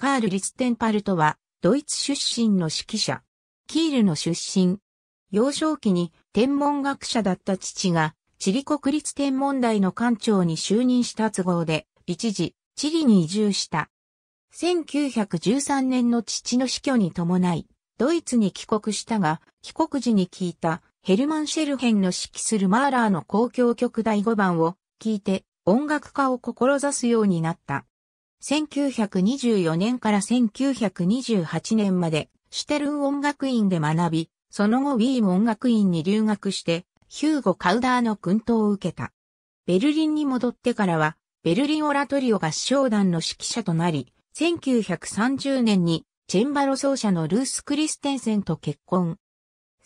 カール・リステンパルトは、ドイツ出身の指揮者。キールの出身。幼少期に天文学者だった父が、チリ国立天文台の館長に就任した都合で、一時、チリに移住した。1913年の父の死去に伴い、ドイツに帰国したが、帰国時に聞いたヘルマン・シェルヘンの指揮するマーラーの公共曲第5番を聞いて音楽家を志すようになった。1924年から1928年までシュテルン音楽院で学び、その後ウィーン音楽院に留学して、ヒューゴ・カウダーの訓導を受けた。ベルリンに戻ってからは、ベルリンオラトリオ合唱団の指揮者となり、1930年にチェンバロ奏者のルース・クリステンセンと結婚。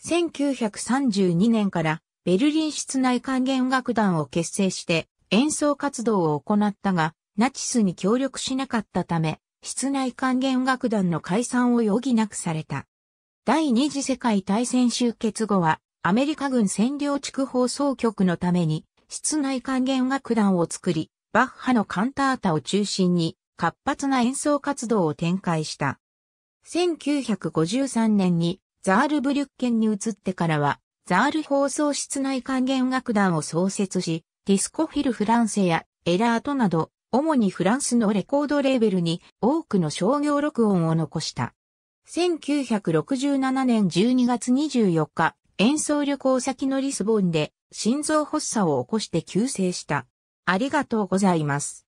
1932年からベルリン室内管弦楽団を結成して演奏活動を行ったが、ナチスに協力しなかったため、室内管弦楽団の解散を余儀なくされた。第二次世界大戦終結後は、アメリカ軍占領地区放送局のために、室内管弦楽団を作り、バッハのカンタータを中心に、活発な演奏活動を展開した。1953年に、ザールブリュッケンに移ってからは、ザール放送室内管弦楽団を創設し、ディスコフィルフランセやエラートなど、主にフランスのレコードレーベルに多くの商業録音を残した。1967年12月24日、演奏旅行先のリスボンで心臓発作を起こして急性した。ありがとうございます。